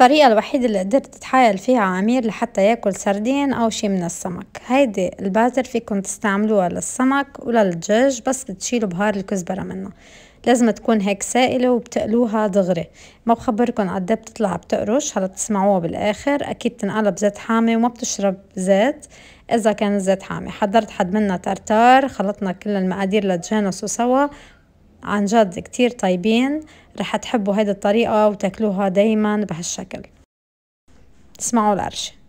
الطريقة الوحيدة اللي قدرت تتحايل فيها عمير لحتى ياكل سردين أو شي من السمك هيدي البازر فيكن تستعملوها للسمك وللدجاج بس بتشيلوا بهار الكزبرة منها لازم تكون هيك سائلة وبتقلوها دغري ما بخبركن قد إيه بتطلع بتقرش هلا بتسمعوها بالآخر أكيد تنقلب زيت حامي وما بتشرب زيت إذا كان الزيت حامي حضرت حد منا ترتار خلطنا كل المقادير لتجانسوا سوا عن جد كتير طيبين رح تحبوا هيدي الطريقة وتاكلوها دايما بهالشكل اسمعوا القرشة